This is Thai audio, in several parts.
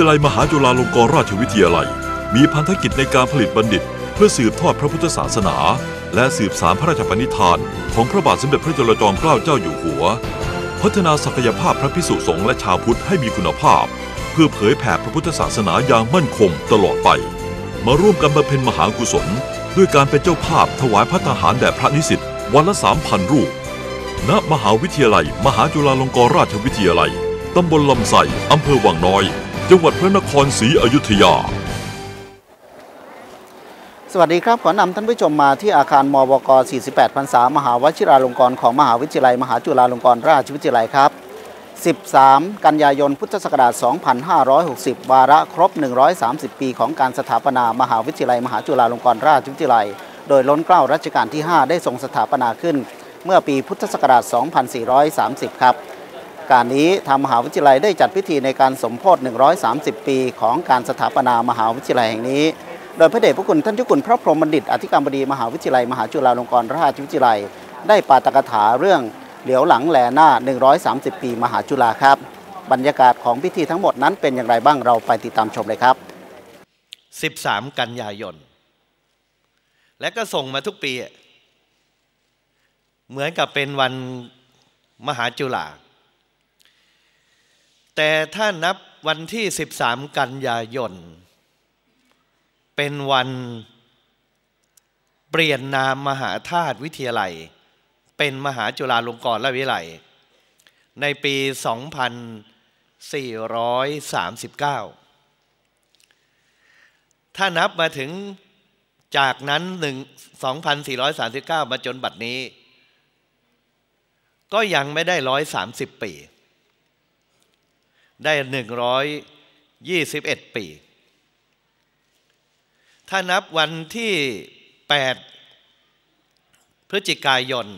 ทยาลัยมหาจุฬาลงกรณราชวิทยาลัย มีพันธกิจในการผลิตบัณฑิต เพื่อสืบทอดพระพุทธศาสนา และสืบสารพระราชปณิธาน ของพระบาทสมเด็จพระจุลจอมเกล้าเจ้าอยู่หัว พัฒนาศักยภาพพระพิสุสงฆ์และชาวพุทธให้มีคุณภาพ เพื่อเผยแผ่พระพุทธศาสนาอย่างมั่นคงตลอดไป มาร่วมกันบำเพ็ญมหากุศล ด้วยการเป็นเจ้าภาพถวายพระทหารแด่พระนิสิตวันละสามพันรูปณมหาวิทยาลัย มหาจุฬาลงกรณราชวิทยาลัยตำบลลำไสอำเภอวังน้อยจังหวัดพระนครศรีอยุธยา สวัสดีครับขอนำท่านผู้ชมมาที่อาคาร มวก48พรรษามหาวชิราลงกรณ์ของมหาวิทยาลัย มหาจุฬาลงกรณราชวิทยาลัยครับ 13 กันยายนพุทธศักราช2560 วาระครบ 130 ปีของการสถาปนา มหาวิทยาลัย มหาจุฬาลงกรณราชวิทยาลัย โดยล้นเกล้ารัชกาลที่ 5 ได้ทรงสถาปนาขึ้น เมื่อปีพุทธศักราช 2430 ครับการนี้ทางมหาวิทยาลัยได้จัดพิธีในการสมโพธิ130 ปี ของการสถาปนามหาวิทยาลัยแห่งนี้ โดยพระเดชพระคุณท่านเจ้าคุณพระพรหมบัณฑิตอธิการบดีมหาวิทยาลัย มหาจุฬาลงกรณราชวิทยาลัย ได้ปาตกถาเรื่องเหลียวหลังแหลหน้า 130 ปี มหาจุฬาครับบรรยากาศของพิธีทั้งหมดนั้นเป็นอย่างไรบ้างเราไปติดตามชมเลยครับ 13 กันยายน และก็ส่งมาทุกปี เหมือนกับเป็นวันมหาจุฬาแต่ถ้านับวันที่ 13 กันยายน เป็นวันเปลี่ยนนามมหาธาตุวิทยาลัย เป็นมหาจุฬาลงกรณราชวิทยาลัย ในปี 2439 ถ้านับมาถึงจากนั้น 1 2439 มาจนบัดนี้ ก็ยังไม่ได้ 130 ปีได้ 121 ปี ถ้านับวันที่ 8 พฤศจิกายน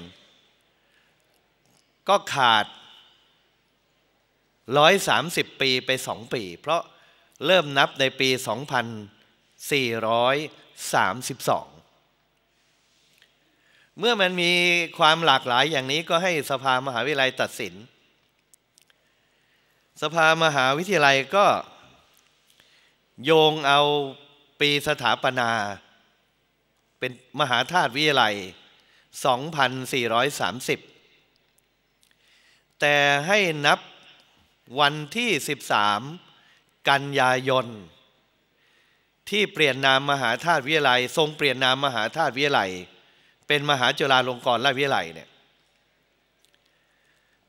ก็ขาด 130 ปีไป 2 ปี เพราะเริ่มนับในปี 2432 เมื่อมันมีความหลากหลายอย่างนี้ก็ให้สภามหาวิทยาลัยตัดสินสภามหาวิทยาลัยก็ โยงเอาปีสถาปนาเป็นมหาธาตุวิทยาลัย 2430 แต่ให้นับวันที่ 13 กันยายนที่เปลี่ยนนามมหาธาตุวิทยาลัย ทรงเปลี่ยนนามมหาธาตุวิทยาลัย เป็นมหาจุฬาลงกรณราชวิทยาลัยเนี่ย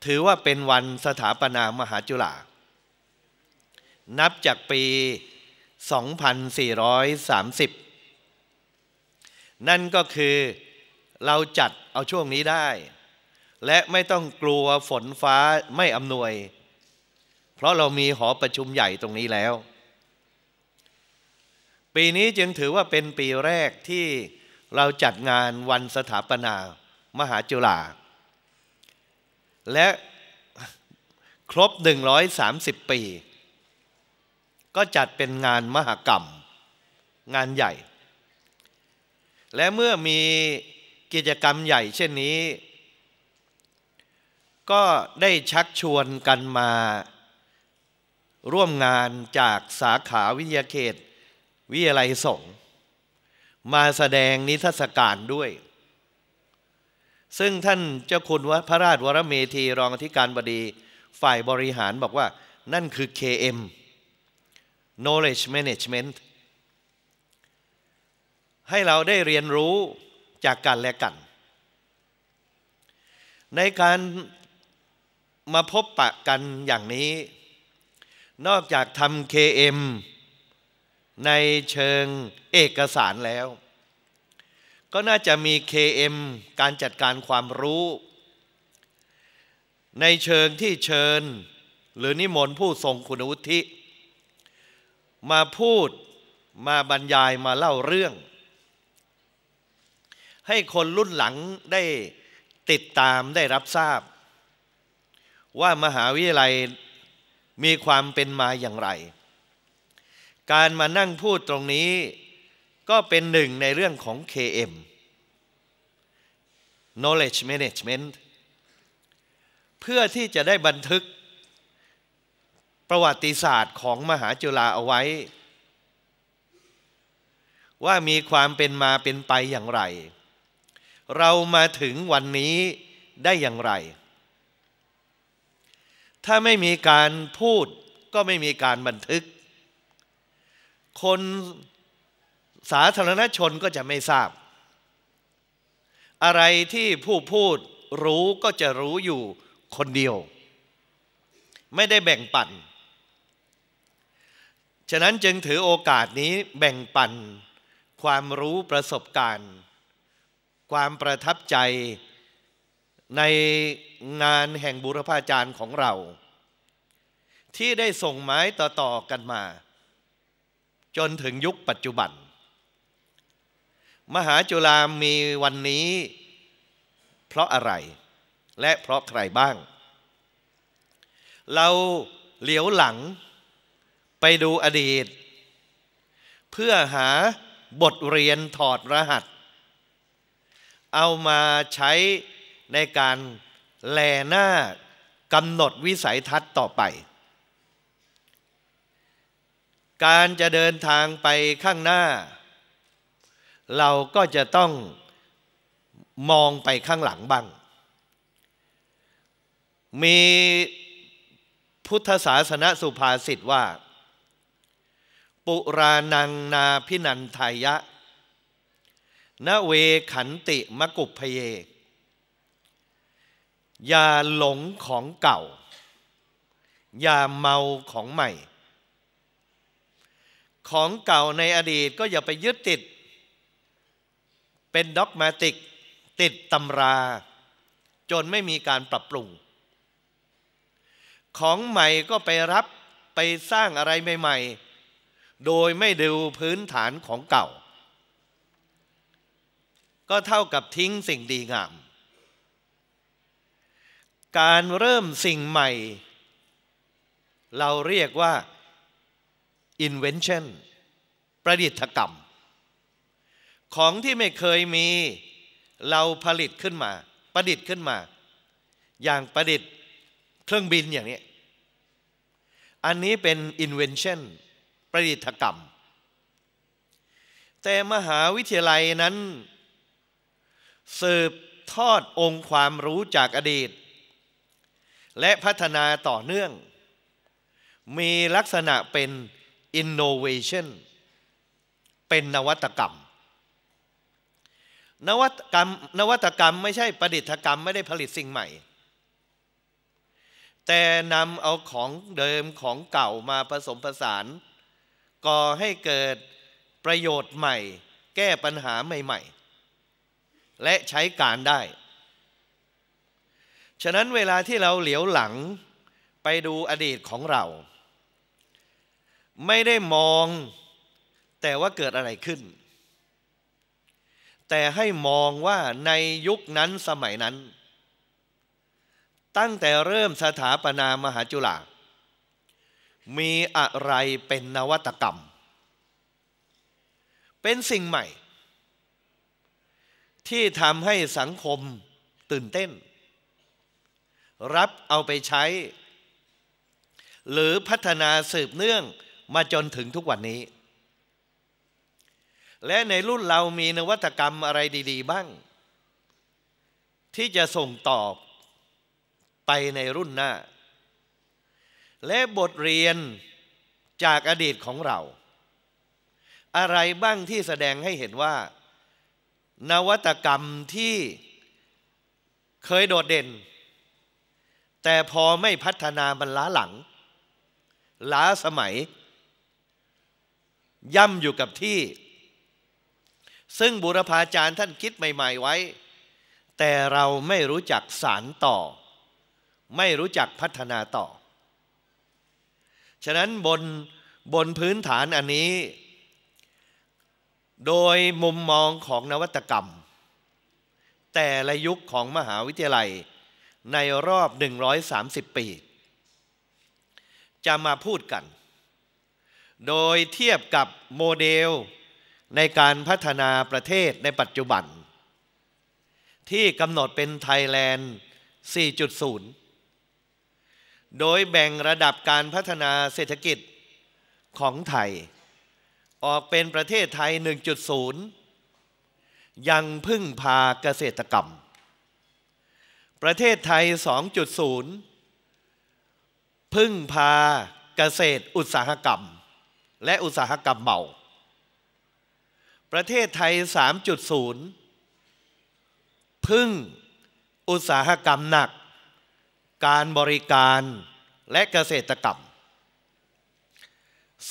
ถือว่าเป็นวันสถาปนามหาจุฬา นับจากปี 2430 นั่นก็คือเราจัดเอาช่วงนี้ได้ และไม่ต้องกลัวฝนฟ้าไม่อำนวย เพราะเรามีหอประชุมใหญ่ตรงนี้แล้ว ปีนี้จึงถือว่าเป็นปีแรกที่เราจัดงานวันสถาปนามหาจุฬาและครบ 130 ปี ก็จัดเป็นงานมหกรรม งานใหญ่ และเมื่อมีกิจกรรมใหญ่เช่นนี้ ก็ได้ชักชวนกันมา ร่วมงานจากสาขาวิทยาเขต วิทยาลัยสงฆ์มาแสดงนิทรรศการด้วยซึ่งท่านเจ้าคุณวพระราชวรเมธี รองอธิการบดีฝ่ายบริหารบอกว่านั่นคือ KM knowledge management ให้เราได้เรียนรู้จากการและกัน ในการมาพบปะกันอย่างนี้ นอกจากทำ KM ในเชิงเอกสารแล้วก็น่าจะมี KM การจัดการความรู้ ในเชิงที่เชิญหรือนิมนต์ผู้ทรงคุณวุฒิมาพูดมาบรรยายมาเล่าเรื่อง ให้คนรุ่นหลังได้ติดตามได้รับทราบ ว่ามหาวิทยาลัยมีความเป็นมาอย่างไร การมานั่งพูดตรงนี้ก็เป็นหนึ่งในเรื่องของ KM knowledge management เพื่อที่จะได้บันทึกประวัติศาสตร์ของมหาจุฬาเอาไว้ ว่ามีความเป็นมาเป็นไปอย่างไร เรามาถึงวันนี้ได้อย่างไร ถ้าไม่มีการพูดก็ไม่มีการบันทึก คนสาธารณชนก็จะไม่ทราบ อะไรที่ผู้พูดรู้ก็จะรู้อยู่คนเดียว ไม่ได้แบ่งปันฉะนั้นจึงถือโอกาสนี้แบ่งปันความรู้ประสบการณ์ ความประทับใจในงานแห่งบุรพาจารย์ของเรา ที่ได้ส่งไม้ต่อๆกันมา จนถึงยุคปัจจุบันมหาจุฬามีวันนี้เพราะอะไร และเพราะใครบ้าง เราเหลียวหลังไปดูอดีต เพื่อหาบทเรียนถอดรหัส เอามาใช้ในการแลหน้ากำหนดวิสัยทัศน์ต่อไป การจะเดินทางไปข้างหน้าเราก็จะต้องมองไปข้างหลังบ้าง มีพุทธศาสนสุภาษิตว่า ปุรานังนาพินันทายะนเวขันติมกุพเยกอย่าหลงของเก่า อย่าเมาของใหม่ ของเก่าในอดีตก็อย่าไปยึดติดเป็นด็อกมาติกติดตำรา จนไม่มีการปรับปรุง ของใหม่ก็ไปรับไปสร้างอะไรใหม่ๆโดยไม่ดูพื้นฐานของเก่า ก็เท่ากับทิ้งสิ่งดีงาม การเริ่มสิ่งใหม่ เราเรียกว่า invention ประดิษฐกรรมของที่ไม่เคยมีเราผลิตขึ้นมา ประดิษฐ์ขึ้นมา อย่างประดิษฐ์เครื่องบินอย่างนี้ อันนี้เป็น invention ประดิษฐกรรม แต่มหาวิทยาลัยนั้น สืบทอดองค์ความรู้จากอดีต และพัฒนาต่อเนื่อง มีลักษณะเป็น innovation เป็นนวัตกรรมนวัตกรรมนวัตกรรมไม่ใช่ ประดิษฐกรรมไม่ได้ผลิตสิ่งใหม่ แต่นำเอาของเดิมของเก่ามาผสมผสานก่อให้เกิดประโยชน์ใหม่ แก้ปัญหาใหม่ ๆ และใช้การได้ ฉะนั้นเวลาที่เราเหลียวหลังไปดูอดีตของเรา ไม่ได้มองแต่ว่าเกิดอะไรขึ้นแต่ให้มองว่าในยุคนั้นสมัยนั้น ตั้งแต่เริ่มสถาปนา มหาจุฬามีอะไรเป็นนวัตกรรม เป็นสิ่งใหม่ ที่ทำให้สังคมตื่นเต้น รับเอาไปใช้ หรือพัฒนาสืบเนื่องมาจนถึงทุกวันนี้และในรุ่นเรามีนวัตกรรมอะไรดี ๆ บ้าง ที่จะส่งต่อไปในรุ่นหน้า และบทเรียนจากอดีตของเรา อะไรบ้างที่แสดงให้เห็นว่า นวัตกรรมที่เคยโดดเด่น แต่พอไม่พัฒนามันล้าหลัง ล้าสมัย ย่ำอยู่กับที่ซึ่งบุรพาจารย์ท่านคิดใหม่ ๆ ไว้ แต่เราไม่รู้จักสารต่อ ไม่รู้จักพัฒนาต่อ ฉะนั้นบนบนพื้นฐานอันนี้ โดยมุมมองของนวัตกรรม แต่ละยุคของมหาวิทยาลัยในรอบ 130 ปี จะมาพูดกัน โดยเทียบกับโมเดลในการพัฒนาประเทศในปัจจุบัน ที่กำหนดเป็นไทยแลนด์ 4.0 โดยแบ่งระดับการพัฒนาเศรษฐกิจของไทย ออกเป็นประเทศไทย 1.0 ยังพึ่งพาเกษตรกรรม ประเทศไทย 2.0 พึ่งพาเกษตรอุตสาหกรรม และอุตสาหกรรมเบาประเทศไทย 3.0 พึ่งอุตสาหกรรมหนัก การบริการและเกษตรกรรม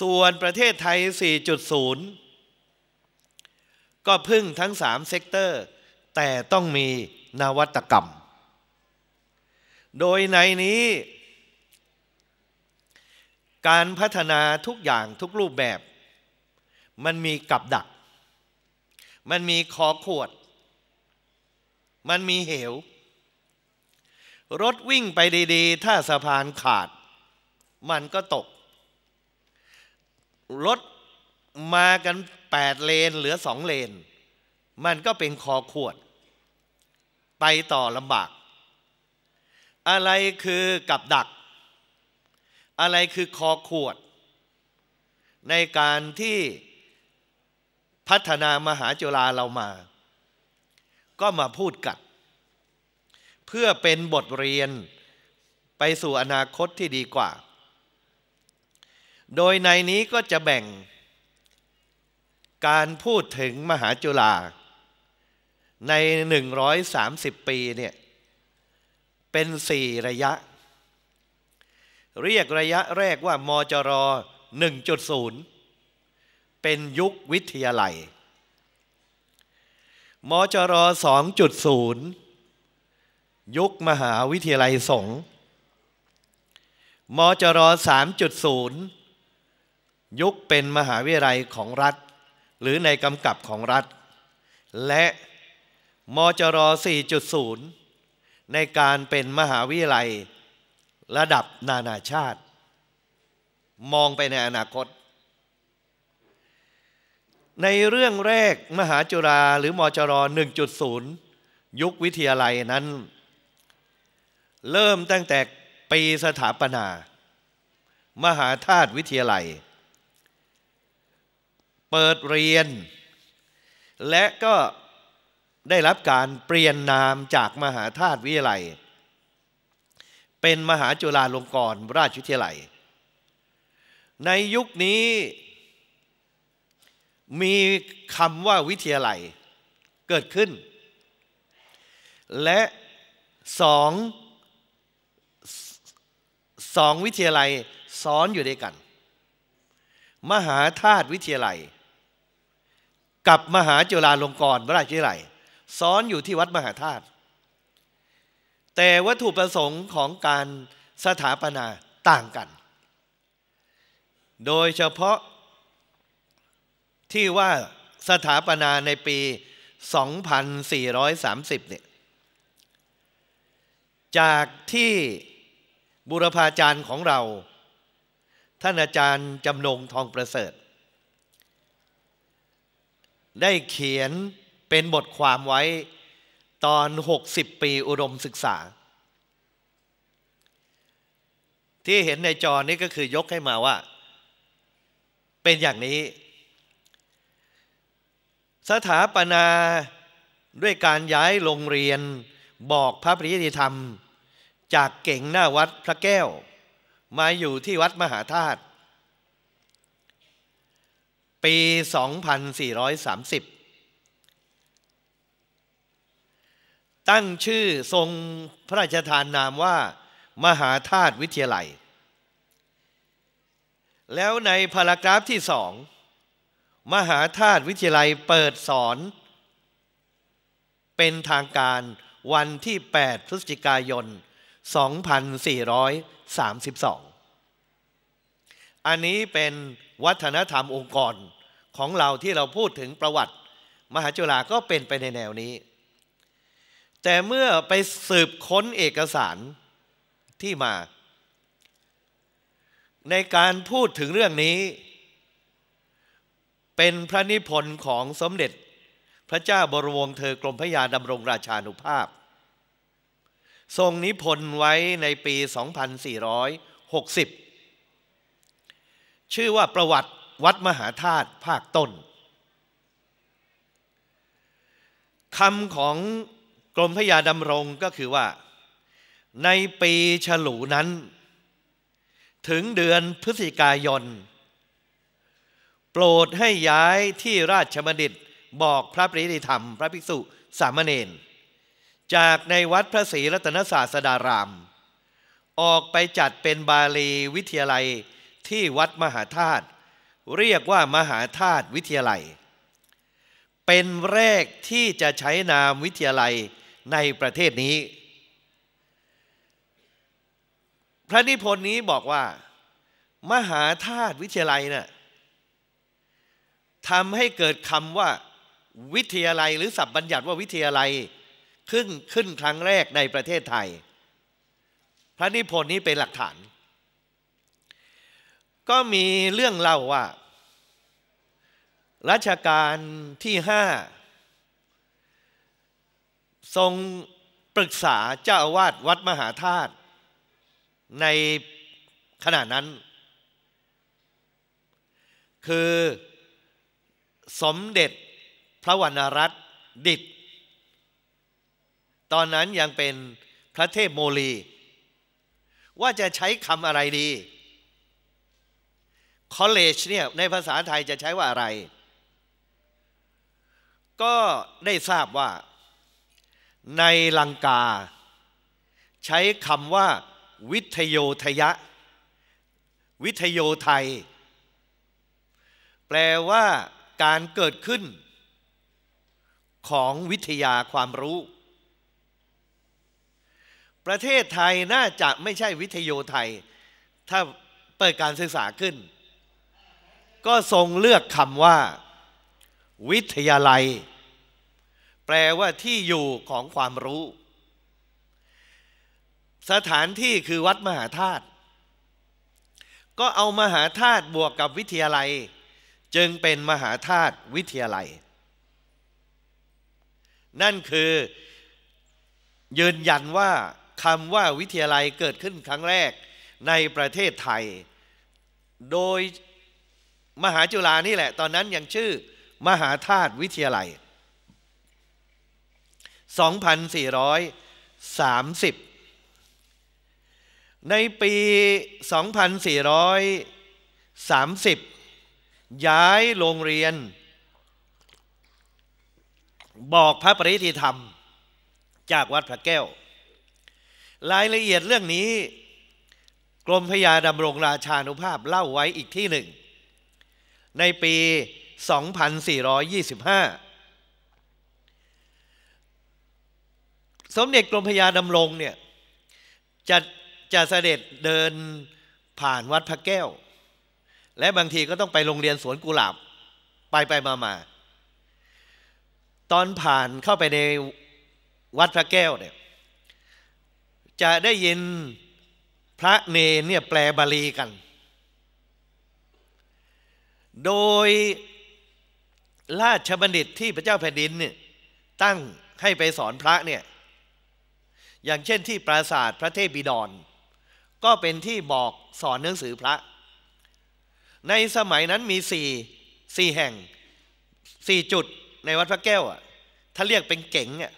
ส่วนประเทศไทย 4.0 ก็พึ่งทั้ง3เซกเตอร์ แต่ต้องมีนวัตกรรม โดยในนี้ การพัฒนาทุกอย่างทุกรูปแบบ มันมีกับดักมันมีคอขวด มันมีเหว รถวิ่งไปดีๆ ถ้าสะพานขาด มันก็ตก รถมากันแปดเลนเหลือสองเลน มันก็เป็นคอขวด ไปต่อลำบาก อะไรคือกับดัก อะไรคือคอขวด ในการที่พัฒนามหาจุฬาเรามา ก็มาพูดกันเพื่อเป็นบทเรียนไปสู่อนาคตที่ดีกว่า โดยในนี้ก็จะแบ่ง การพูดถึงมหาจุฬาใน 130 ปีเนี่ย เป็นสี่ระยะ เรียกระยะแรกว่า มจร 1.0เป็นยุควิทยาลัย มจร 2.0 ยุคมหาวิทยาลัยสงฆ์มจร 3.0 ยุคเป็นมหาวิทยาลัยของรัฐหรือในกำกับของรัฐ และมจร 4.0 ในการเป็นมหาวิทยาลัย ระดับนานาชาติ มองไปในอนาคตในเรื่องแรกมหาจุราหรือมจร1.0 ยุควิทยาลัยนั้น เริ่มตั้งแต่ปีสถาปนา มหาธาตุวิทยาลัย เปิดเรียน และก็ได้รับการเปลี่ยนนามจากมหาธาตุวิทยาลัย เป็นมหาจุฬาลงกรณราชวิทยาลัย ในยุคนี้มีคำว่าวิทยาลัยเกิดขึ้น และสองสองวิทยาลัยซ้อนอยู่ด้วยกัน มหาธาตุวิทยาลัย กับมหาจุฬาลงกรณ์วราชวิทยาลัยซ้อนอยู่ที่วัดมหาธาตุแต่วัตถุประสงค์ของการสถาปนาต่างกัน โดยเฉพาะที่ว่าสถาปนาในปี 2430เนี่ย จากที่บุรพาจารย์ของเรา ท่านอาจารย์จำนงทองประเสริฐ ได้เขียนเป็นบทความไว้ตอน 60 ปีอุดมศึกษา ที่เห็นในจอนี้ก็คือยกให้มาว่า เป็นอย่างนี้สถาปนาด้วยการย้ายโรงเรียนบอกพระปริยติธรรม จากเก่งหน้าวัดพระแก้ว มาอยู่ที่วัดมหาธาตุปี 2430 ตั้งชื่อทรงพระราชทานนามว่า มหาธาตุวิทยาลัย แล้วในพารากราฟที่สองมหาธาตุวิทยาลัยเปิดสอน เป็นทางการวันที่ 8 พฤศจิกายน 2432 อันนี้เป็นวัฒนธรรมองค์กรของเราที่เราพูดถึงประวัติ มหาจุฬาก็เป็นไปในแนวนี้ แต่เมื่อไปสืบค้นเอกสารที่มา ในการพูดถึงเรื่องนี้เป็นพระนิพนธ์ของสมเด็จ พระเจ้าบรมวงศ์เธอกรมพระยาดำรงราชานุภาพ ทรงนิพนธ์ไว้ในปี 2460 ชื่อว่าประวัติวัดมหาธาตุภาคต้นคำของกรมพระยาดำรงก็คือว่า ในปีฉลูนั้น ถึงเดือนพฤศจิกายนโปรดให้ย้ายที่ราชบัณฑิตบอกพระปริิธรรมพระภิกษุสามเณรจากในวัดพระศรีรัตนศาสดาราม ออกไปจัดเป็นบาลีวิทยาลัยที่วัดมหาธาตุเรียกว่ามหาธาตุวิทยาลัย เป็นแรกที่จะใช้นามวิทยาลัยในประเทศนี้ พระนิพนธ์นี้บอกว่า มหาธาตุวิทยาลัยนะ่ะทำให้เกิดคำว่าวิทยาลัย หรือสับบัญญัติว่าวิทยาลัยขึ้นขึ้นครั้งแรกในประเทศไทย พระนิพนธ์นี้เป็นหลักฐาน ก็มีเรื่องเล่าว่า รัชกาลที่ห้าทรงปรึกษาเจ้าอาวาสวัดมหาธาตุในขณะนั้น คือสมเด็จ พระวรรณรัตน์ดิตตอนนั้นยังเป็น พระเทพโมลี ว่าจะใช้คำอะไรดี คอลเลจเนี่ย ในภาษาไทยจะใช้ว่าอะไร ก็ได้ทราบว่า ในลังกา ใช้คำว่า วิทยโยทยะ วิทยโยไทย แปลว่าการเกิดขึ้น ของวิทยาความรู้ ประเทศไทยน่าจะไม่ใช่วิทยโยไทย ถ้าเปิดการศึกษาขึ้น ก็ทรงเลือกคำว่า วิทยาลัย แปลว่าที่อยู่ของความรู้ สถานที่คือวัดมหาธาตุก็เอามหาธาตุบวกกับวิทยาลัยจึงเป็นมหาธาตุวิทยาลัย นั่นคือ ยืนยันว่าคำว่าวิทยาลัยเกิดขึ้นครั้งแรกในประเทศไทย โดยมหาจุฬานี่แหละ ตอนนั้นยังชื่อ มหาธาตุวิทยาลัย 2430 ในปี 2430ย้ายโรงเรียน บอกพระปริธิธรรม จากวัดพระแก้ว รายละเอียดเรื่องนี้ กรมพยาดำรงราชานุภาพเล่าไว้อีกที่หนึ่ง ในปี 2425 สมเด็จกรมพยาดำรงเนี่ยจะจะเสด็จเดินผ่านวัดพระแก้วและบางทีก็ต้องไปโรงเรียนสวนกุหลาบไปไปมามา ตอนผ่านเข้าไปในวัดพระแก้วเนี่ย จะได้ยินพระเนเนี่ยแปลบาลีกัน โดยราชบัณฑิตที่พระเจ้าแผ่นดินเนี่ย ตั้งให้ไปสอนพระเนี่ย อย่างเช่นที่ปราสาทพระเทพบิดร ก็เป็นที่บอกสอนหนังสือพระในสมัยนั้นมีสี่สี่แห่งสี่จุดในวัดพระแก้ว อ่ะ ถ้าเรียกเป็นเก๋งอ่ะ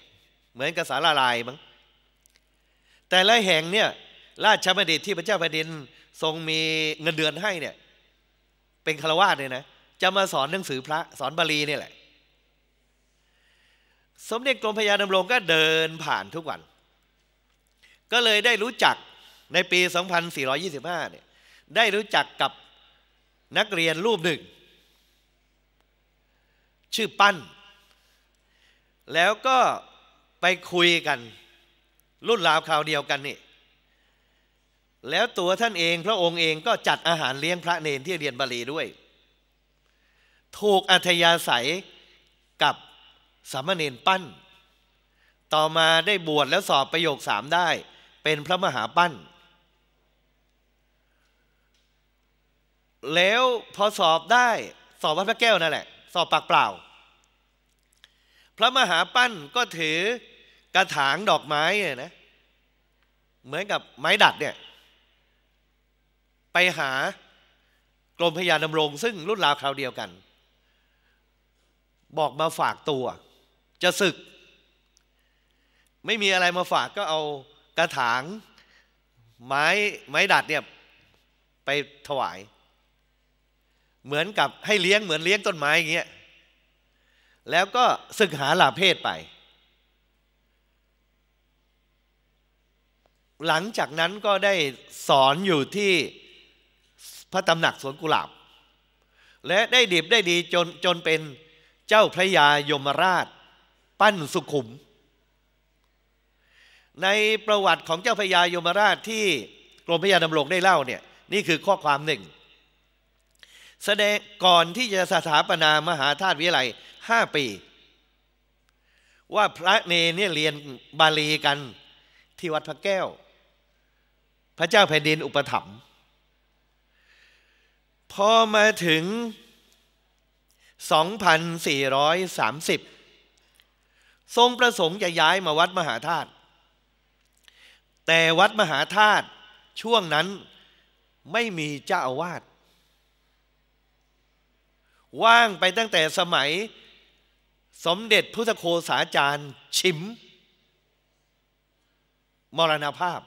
เหมือนกับสาราลายมั้งแต่ละแห่งเนี่ย ราชบัณฑิตที่พระเจ้าแผ่นดินทรงมีเงินเดือนให้เนี่ย เป็นคารวะเลยนะ จะมาสอนหนังสือพระสอนบาลีนี่แหละ สมเด็จกรมพรยาดำรงก็เดินผ่านทุกวัน ก็เลยได้รู้จักในปี 2425เนี่ย ได้รู้จักกับนักเรียนรูปหนึ่ง ชื่อปั้น แล้วก็ไปคุยกัน รุ่นราวคราวเดียวกันนี่ แล้วตัวท่านเองพระองค์เองก็จัดอาหารเลี้ยงพระเนรที่เรียนบาลีด้วย ถูกอัธยาศัยกับสามเณรปั้น ต่อมาได้บวชแล้วสอบประโยคสามได้เป็นพระมหาปั้นแล้วพอสอบได้ สอบวัดพระแก้วนั่นแหละ สอบปากเปล่า พระมหาปั้นก็ถือกระถางดอกไม้เนี่ยนะเหมือนกับไม้ดัดเนี่ย ไปหากรมพยาดำรง ซึ่งรุ่นราวคราวเดียวกัน บอกมาฝากตัว จะศึก ไม่มีอะไรมาฝากก็เอากระถางไม้ไม้ดัดเนี่ย ไปถวายเหมือนกับให้เลี้ยงเหมือนเลี้ยงต้นไม้อย่างเงี้ย แล้วก็ศึกหาลาเพศไป หลังจากนั้นก็ได้สอนอยู่ที่พระตำหนักสวนกุหลาบ และได้ดีบได้ดีจนจนเป็นเจ้าพระยายมราชปั้นสุขุม ในประวัติของเจ้าพระยายมราชที่กรมพระยาดำรงได้เล่าเนี่ย นี่คือข้อความหนึ่งแสดงก่อนที่จะสถาปนามหาธาตุวิไลห้าปี ว่าพระเนเนี่ยเรียนบาลีกัน ที่วัดพระแก้ว พระเจ้าแผ่นดินอุปถัมภ์พอมาถึง 2430 ทรงประสงค์จะย้ายมาวัดมหาธาตุแต่วัดมหาธาตุช่วงนั้นไม่มีเจ้าอาวาสว่างไปตั้งแต่สมัยสมเด็จพุทธโคสาจารย์ชิมมรณภาพ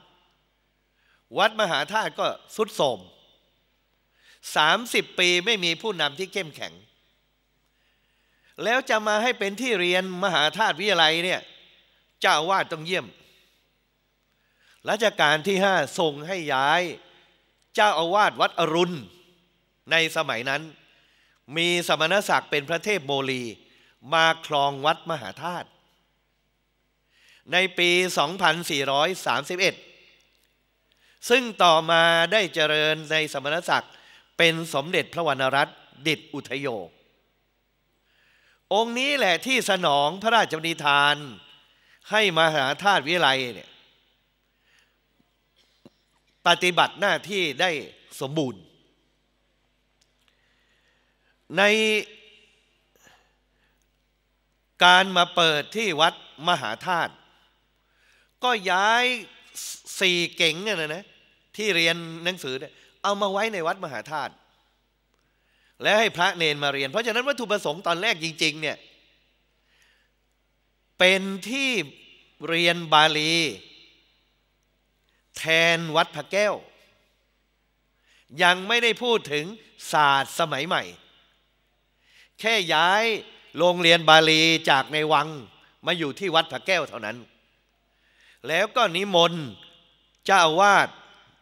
วัดมหาธาตุก็สุดโทมสามสิบปีไม่มีผู้นำที่เข้มแข็ง แล้วจะมาให้เป็นที่เรียนมหาธาตุวิทยาลัยเนี่ย เจ้าวาดต้องเยี่ยม รัชกาลที่ห้าส่งให้ย้าย เจ้าอาวาสวัดอรุณในสมัยนั้นมีสมณศักดิ์เป็นพระเทพโมลีมาครองวัดมหาธาตุในปี 2431 ซึ่งต่อมาได้เจริญในสมณศักดิ์เป็นสมเด็จพระวรรณรัตน์ดิตอุทโย องค์นี้แหละที่สนองพระราชนิทานให้มหาธาตุวิไลเนี่ยปฏิบัติหน้าที่ได้สมบูรณ์ในการมาเปิดที่วัดมหาธาตุก็ย้ายสี่เก่งเนี่ยนะที่เรียนหนังสือเนี่ยเอามาไว้ในวัดมหาธาตุและให้พระเนนมาเรียนเพราะฉะนั้นวัตถุประสงค์ตอนแรกจริง ๆ เนี่ย เป็นที่เรียนบาลีแทนวัดพระแก้ว ยังไม่ได้พูดถึงศาสตร์สมัยใหม่แค่ย้ายโรงเรียนบาลีจากในวังมาอยู่ที่วัดพระแก้วเท่านั้น แล้วก็นิมนต์เจ้าอาวาส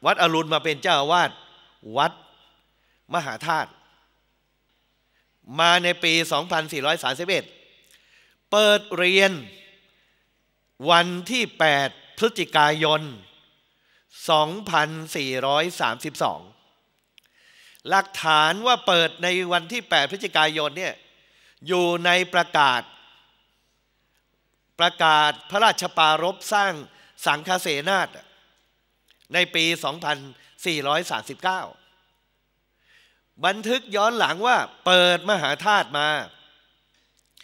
วัดอรุณมาเป็นเจ้าอาวาสวัดมหาธาตุ มาในปี 2431 เปิดเรียนวันที่ 8 พฤศจิกายน 2432หลักฐานว่าเปิดในวันที่ 8 พฤศจิกายนเนี่ยอยู่ในประกาศ ประกาศพระราชปารบสร้างสังฆเสนาธในปี 2439 บันทึกย้อนหลังว่าเปิดมหาธาตุมา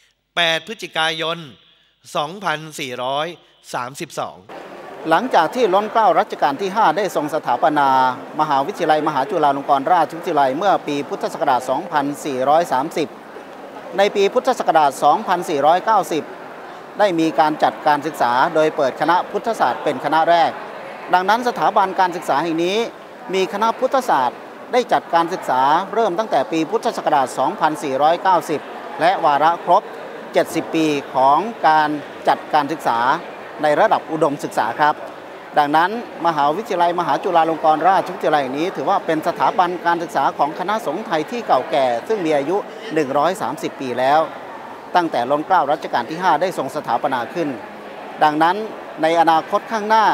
8 พฤศจิกายน 2432หลังจากที่ล้นเกล้ารัชกาลที่ 5 ได้ทรงสถาปนา มหาวิทยาลัย มหาจุฬาลงกรณราชวิทยาลัย เมื่อปีพุทธศักราช 2430 ในปีพุทธศักราช 2490 ได้มีการจัดการศึกษา โดยเปิดคณะพุทธศาสตร์เป็นคณะแรก ดังนั้นสถาบันการศึกษาแห่งนี้มีคณะพุทธศาสตร์ได้จัดการศึกษาเริ่มตั้งแต่ปีพุทธศักราช 2490 และวาระครบ 70 ปีของการจัดการศึกษาในระดับอุดมศึกษาครับ ดังนั้นมหาวิทยาลัยมหาจุฬาลงกรณราชวิทยาลัยนี้ ถือว่าเป็นสถาบันการศึกษาของคณะสงฆ์ไทยที่เก่าแก่ ซึ่งมีอายุ 130 ปีแล้ว ตั้งแต่ล้นเกล้ารัชกาลที่ 5 ได้ทรงสถาปนาขึ้น ดังนั้นในอนาคตข้างหน้า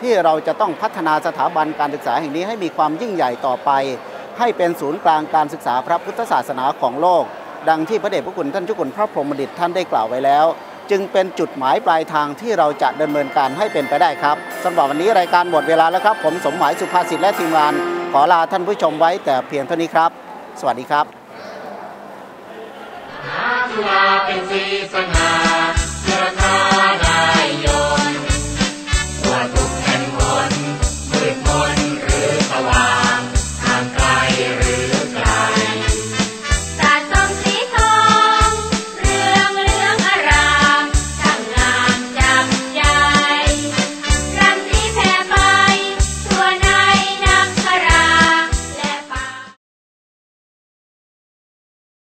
ที่เราจะต้องพัฒนาสถาบันการศึกษาแห่งนี้ให้มีความยิ่งใหญ่ต่อไป ให้เป็นศูนย์กลางการศึกษาพระพุทธศาสนาของโลก ดังที่พระเดชพระคุณท่านเจ้าคุณพระพรหมดิษฐ์ท่านได้กล่าวไว้แล้วจึงเป็นจุดหมายปลายทางที่เราจะดาเนินการให้เป็นไปได้ครับสำหรับวันนี้รายการหมดเวลาแล้วครับ ผมสมหมายสุภาษิตและทีมงาน ขอลาท่านผู้ชมไว้แต่เพียงเท่านี้ครับ สวัสดีครับสุาเป็นสีสงาเพอ้าได้